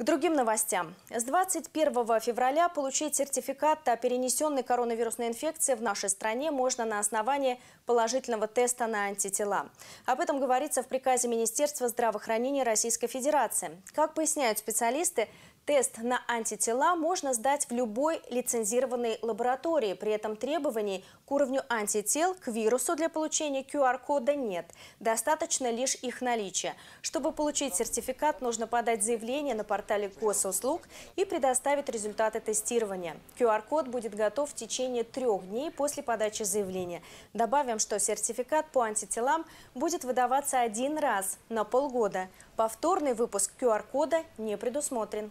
К другим новостям. С 21 февраля получить сертификат о перенесенной коронавирусной инфекции в нашей стране можно на основании положительного теста на антитела. Об этом говорится в приказе Министерства здравоохранения Российской Федерации. Как поясняют специалисты, Тест на антитела можно сдать в любой лицензированной лаборатории. При этом требований к уровню антител к вирусу для получения QR-кода нет. Достаточно лишь их наличия. Чтобы получить сертификат, нужно подать заявление на портале госуслуг и предоставить результаты тестирования. QR-код будет готов в течение трех дней после подачи заявления. Добавим, что сертификат по антителам будет выдаваться один раз на полгода. Повторный выпуск QR-кода не предусмотрен.